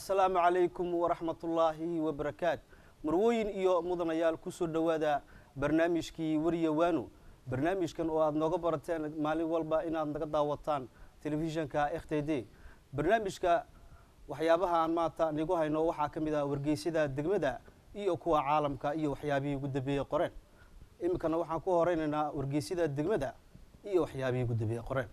asalaamu calaykum waraxmatullaahi wabarakaat marwooyin iyo mudanayaal kusoo dhowaada barnaamijkii weriya waanu barnaamijkan oo aada nooga barateen maalin walba inaad naga daawataan telefishinka f t d barnaamijka waxyaabaha aan maanta nigu hayno waxaa ka mid ah wargeysyada degmada iyo kuwa caalamka iyo waxyaabihii ugu dambeeyey qoreen iminkana waxaan ku horeynaynaa wargeysyada degmada iyo waxyaabihii ugu dambeeyey qoreen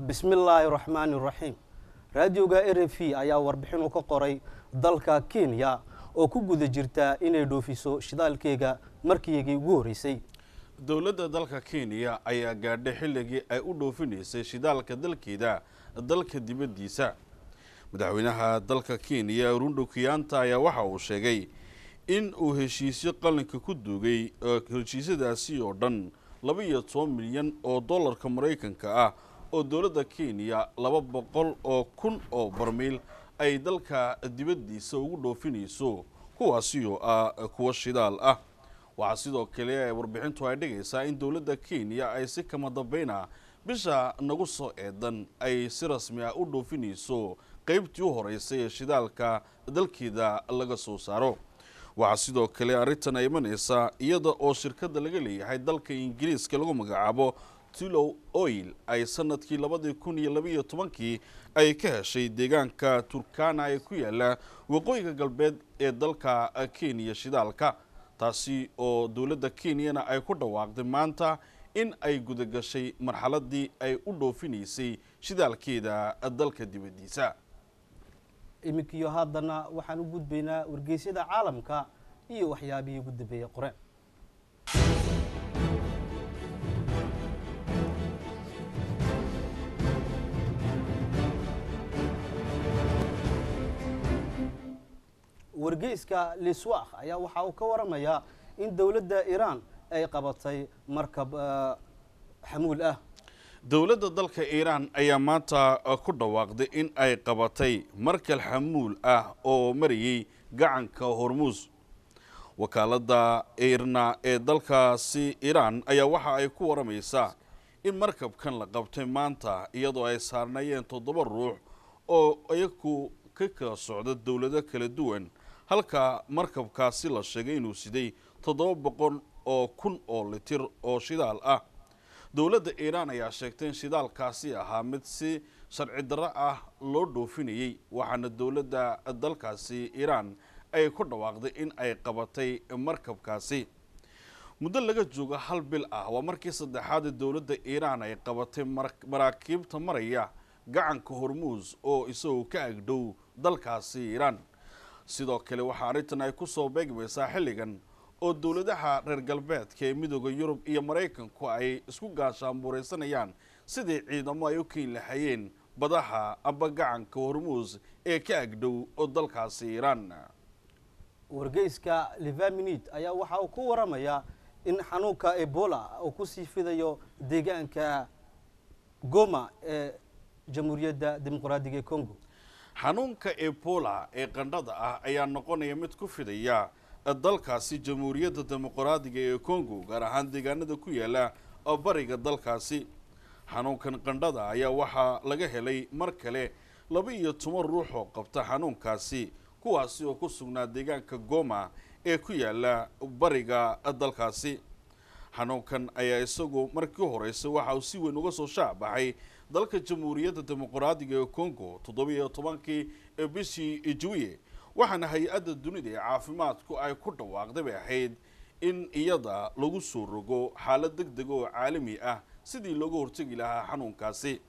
bismi illaahi raxmaani raxiim raadioga r f v ayaa warbixin u ka qoray dalka kenya oo ku guda jirta inay dhoofiso shidaalkeega markiigii ugu horreysay dowladda dalka kenya ayaa gaadhay xilligii ay u dhoofinaysay shidaalka dalkeeda dalka dibaddiisa madaxweynaha dalka kenya rundo kiyanta ayaa waxa uu sheegay in uu heshiisyo qalinka ku duugay heshiisyadaasi oo dhan laba iyo toban milyan oo dollarka maraykanka ah oo dowladda kenya laba boqol oo kun oo barmiil ay dalka dibaddiisa ugu dhoofinayso kuwaasi oo ah kuwo shidaal ah waxaa sidoo kale warbixintu ay dhigaysaa in dowladda kenya ay si kama dambeyna ah bisha nagu soo eedan ay si rasmi ah u dhoofinayso qaybtii u horeysay ee shidaalka dalkeeda laga soo saaro waxaa sidoo kale arrintan ay imanaysaa iyada oo shirkadda laga leeyahay dalka ingiriiska lagu magacaabo tulow oil ay sanadkii labadii kun iyo labaiyo tobankii ay ka heshay deegaanka turkana ee ku yaala waqooyiga galbeed ee dalka kenya shidaalka taasi oo dowladda kenyana ay ku dhawaaqday maanta in ay gudagashay marxaladii ay u dhoofinaysay shidaalkeeda dalka dibaddiisa iminkiyo haddana waxaan u gudbaynaa wargeysyada caalamka iyo waxyaabihii ugu dambeeya qoreen wargeyska liswakh ayaa waxa uu ka waramayaa in dowladda iiraan eh, ah. eh, ay qabatay markab xamuul ah dowladda dalka iiraan ayaa maanta ku dhawaaqday in ay qabatay markal xamuul ah oo marayay gacanka hormuus wakaaladda iirna ee dalkaasi iiraan ayaa waxa ay ku waramaysaa in markabkan la qabtay maanta iyadoo ay saarnayeen toddoba ruux oo iyaku ka kala socda dowlado kala duwan halka markabkaasi la sheegay inuu siday toddoba boqon oo kun oo litir oo shidaal ah dowladda iiraan ayaa sheegtay in shidaalkaasi ahaa mid si sharci darro ah loo dhoofinayey waxaana dowladda dalkaasi iiraan ay ku dhawaaqday in ay qabatay markabkaasi muddo laga jooga hal bil ah waa markii saddexaad dowladda iiraan ay qabatay maraakiibta maraya gacanka hormuus oo isagoo ka agdhow dalkaasi iiraan sidoo kale waxaa arrintan ay kusoo beegmaysaa xilligan oo dowladaha reer galbeedka ee midooda yurub iyo maraykanku ay isku gaashaanbuuraysanayaan sidii ciidamo ay u keeni lahayeen badaha amba gacanka hormuus ee ka agdhow oo dalkaasi iiraan wargeyska levaminid ayaa waxa uu ku waramayaa in xanuunka ebola uu kusii fidayo deegaanka goma ee jamhuuriyadda dimuqraadiga ee congo xanuunka ebola ee qandhada ah ayaa noqonaya mid ku fidaya dalkaasi jamhuuriyadda dimuqraadiga ee congo gaar ahaan deegaanada ku yaala bariga dalkaasi xanuunkan qandhada ayaa waxaa laga helay mar kale laba iyo toban ruux oo qabta xanuunkaasi kuwaasi oo ku sugnaa deegaanka goma ee ku yaala bariga dalkaasi xanuunkan ayaa isagu markii horeysa waxa uu si weyn uga soo shaac baxay dalka jamhuuriyadda dimuqraadiga ee congo toddobiyo tobankii ee bishii juye waxaana hay-adda dunida ee caafimaadku ay ku dhawaaqday bay ahayd in iyada lagu soo rogo xaalad deg deg oo caalami ah sidii looga hortegi lahaa xanuunkaasi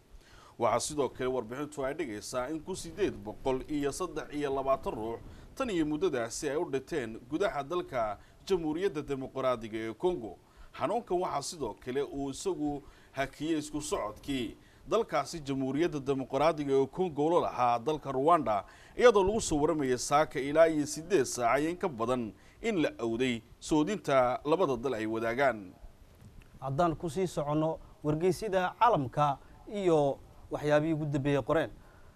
waxaa sidoo kale warbixintu ay dhigaysaa in ku siddeed boqol iyo saddex iyo labaatan ruux tan iyo muddadaasi ay u dhinteen gudaha dalka jamhuuriyadda dimuqraadiga ee congo xanuunkan waxaa sidoo kale uu isagu hakiyey isku socodkii dalkaasi jamhuuriyadda dimuqraadiga ee kongola lahaa dalka ruwanda iyadoo lagu soo waramayay saaka ilaa iyo siddeed saacay in ka badan in la awday soodinta labada dal ay wadaagaan haddaan ku sii soconno wargeysyada caalamka iyo waxyaabihii ugu dambeeyey qoreen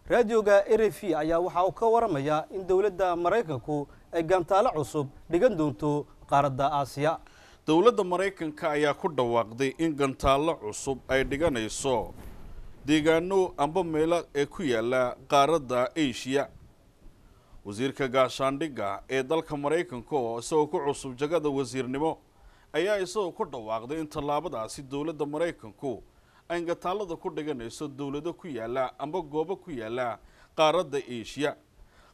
raadioga r f ayaa waxaa uu ka waramayaa in dowladda maraykanku ay gantaalo cusub dhigan doonto qaaradda aasiya dowladda maraykanka ayaa ku dhawaaqday in gantaallo cusub ay dhiganayso deegaano amba meelo ee ku yaala qaaradda asia wasiirka gaashaandhigga ee dalka maraykanka oo isagoo ku cusub jagada wasiirnimo ayaa isagoo ku dhawaaqday in tallaabadaasi dowladda maraykanku ayngataalada ku dhiganayso dowlado ku yaala amba goobo ku yaala qaaradda asia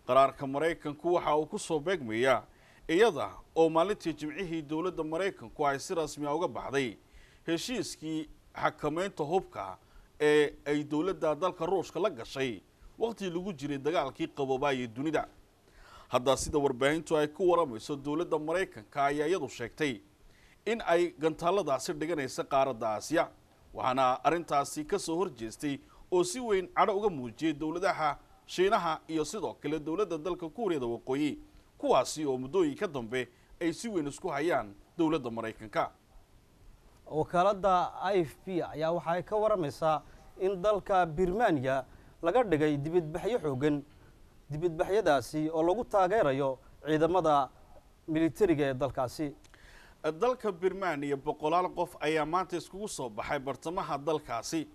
qaraarka maraykanku waxa uu ku soo beegmayaa iyada oo maalintii jimcihii dowladda maraykanku ay si rasmi a ah uga baxday heshiiskii xakamaynta hubka ee ay dowladda dalka ruushka la gashay waqtii lagu jiray dagaalkii qaboobaaye dunida haddaa sida warbaahintu ay ku waramayso dowladda maraykanka ayaa iyadu sheegtay in ay gantaalladaasi dhiganaysa qaaradda aasiya waxaana arrintaasi ka soo horjeestay oo si weyn cadho uga muujiyey dowladaha shiinaha iyo sidoo kale dowladda dalka kuuriyada waqooyi kuwaasi oo muddooyinka dambe ay si weyn isku hayaan dowladda maraykanka wakaaladda i f p ayaa waxaay ka waramaysaa in dalka birmaniya laga dhigay dibadbaxyo xoogan dibadbaxyadaasi oo lagu taageerayo ciidamada militariga ee dalkaasi dalka birmaniya boqolaal qof ayaa maanta iskugu soo baxay bartamaha dalkaasi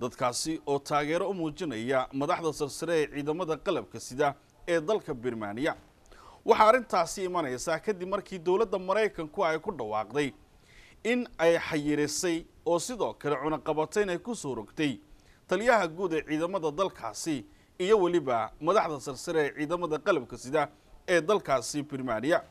dadkaasi oo taageero u muujinaya madaxda sarsare ee ciidamada qalabka sida ee dalka birmaniya waxaa arrintaasi imanaysaa kadib markii dowladda maraykanku ay ku dhawaaqday in ay xayirisay oo sidoo kale cunaqabatayna ku soo rogtay taliyaha guud ee ciidamada dalkaasi iyo weliba madaxda sarsare ee ciidamada qalabka sida ee dalkaasi birmaaniya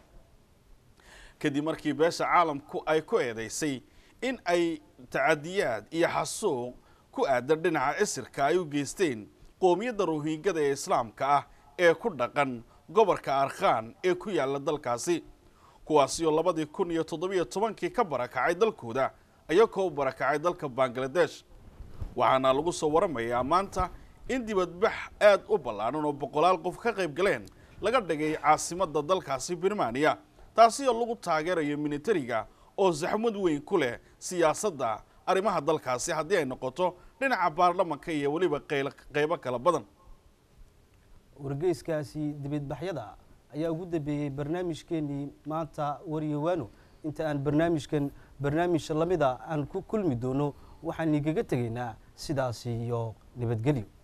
kadib markii beesha caalamku ay ku eedaysay in ay tacadiyaad iyo xasuuq ku aadan dhinaca isirka ay u geysteen qoomiyadda rohingada ee islaamka ah ee ku dhaqan gobolka arkhaan ee ku yaalla dalkaasi kuwaasi oo labadii kun iyo toddobiyo tobankii ka barakacay dalkooda ayagoo barakacay dalka bangaladesh waxaana lagu soo waramayaa maanta in dibadbax aad u ballaanan oo boqolaal qof ka qayb galeen laga dhigay caasimadda dalkaasi birmaniya taasi oo lagu taageerayo militariga oo saxmad weyn ku leh siyaasadda arrimaha dalkaasi haddii ay noqoto dhinaca baarlamanka iyo weliba qeybo kala badan wargeyskaasi dibadbaxyada ayaa ugu dambeeyey barnaamijkeenii maanta waryawaano inta aan barnaamijkan barnaamij lamida aan ku kulmi doono waxaan igaga tegaynaa sidaasi iyo nabadgelyo